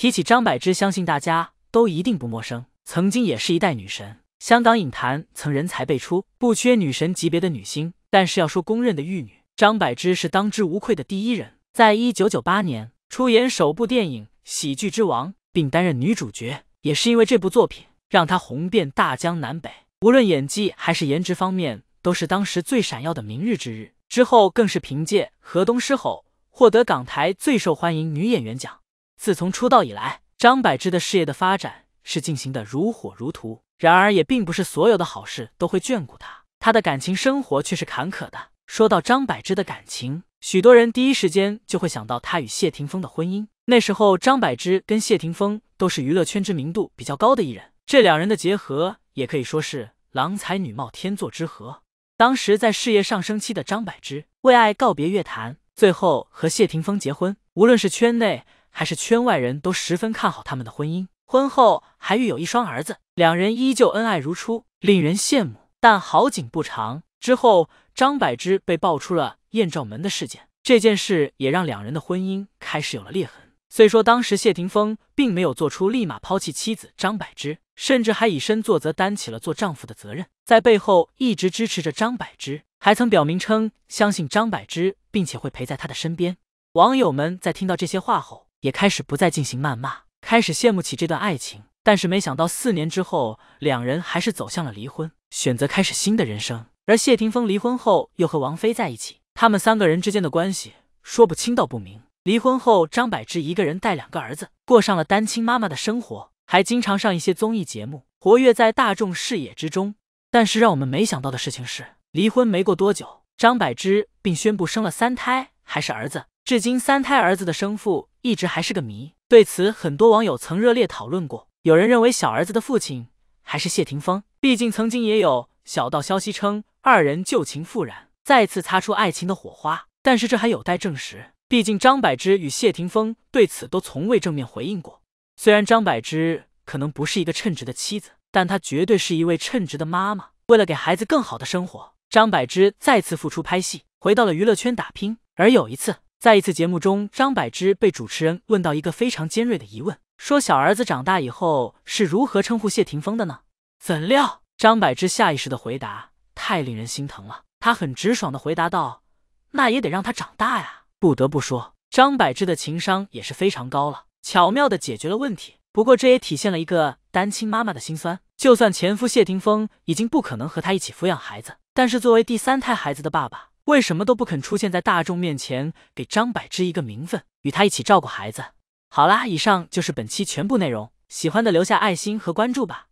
提起张柏芝，相信大家都一定不陌生。曾经也是一代女神。香港影坛曾人才辈出，不缺女神级别的女星。但是要说公认的玉女，张柏芝是当之无愧的第一人。在一九九八年出演首部电影《喜剧之王》，并担任女主角，也是因为这部作品让她红遍大江南北。无论演技还是颜值方面，都是当时最闪耀的明日之日。之后更是凭借《河东狮吼》获得港台最受欢迎女演员奖。自从出道以来，张柏芝的事业的发展是进行的如火如荼。然而，也并不是所有的好事都会眷顾她，她的感情生活却是坎坷的。说到张柏芝的感情，许多人第一时间就会想到她与谢霆锋的婚姻。那时候，张柏芝跟谢霆锋都是娱乐圈知名度比较高的艺人，这两人的结合也可以说是郎才女貌，天作之合。当时在事业上升期的张柏芝，为爱告别乐坛，最后和谢霆锋结婚。无论是圈内，还是圈外人都十分看好他们的婚姻，婚后还育有一双儿子，两人依旧恩爱如初，令人羡慕。但好景不长，之后张柏芝被爆出了艳照门的事件，这件事也让两人的婚姻开始有了裂痕。虽说当时谢霆锋并没有做出立马抛弃妻子张柏芝，甚至还以身作则担起了做丈夫的责任，在背后一直支持着张柏芝，还曾表明称相信张柏芝，并且会陪在他的身边。网友们在听到这些话后，也开始不再进行谩骂，开始羡慕起这段爱情。但是没想到，四年之后，两人还是走向了离婚，选择开始新的人生。而谢霆锋离婚后又和王菲在一起，他们三个人之间的关系说不清道不明。离婚后，张柏芝一个人带两个儿子，过上了单亲妈妈的生活，还经常上一些综艺节目，活跃在大众视野之中。但是让我们没想到的事情是，离婚没过多久，张柏芝并宣布生了三胎，还是儿子。至今，三胎儿子的生父一直还是个谜。对此，很多网友曾热烈讨论过。有人认为小儿子的父亲还是谢霆锋，毕竟曾经也有小道消息称二人旧情复燃，再次擦出爱情的火花。但是这还有待证实，毕竟张柏芝与谢霆锋对此都从未正面回应过。虽然张柏芝可能不是一个称职的妻子，但她绝对是一位称职的妈妈。为了给孩子更好的生活，张柏芝再次复出拍戏，回到了娱乐圈打拼。而有一次。在一次节目中，张柏芝被主持人问到一个非常尖锐的疑问，说小儿子长大以后是如何称呼谢霆锋的呢？怎料张柏芝下意识的回答太令人心疼了，她很直爽的回答道：“那也得让他长大呀。”不得不说，张柏芝的情商也是非常高了，巧妙的解决了问题。不过这也体现了一个单亲妈妈的心酸，就算前夫谢霆锋已经不可能和她一起抚养孩子，但是作为第三胎孩子的爸爸。为什么都不肯出现在大众面前，给张柏芝一个名分，与她一起照顾孩子？好啦，以上就是本期全部内容，喜欢的留下爱心和关注吧。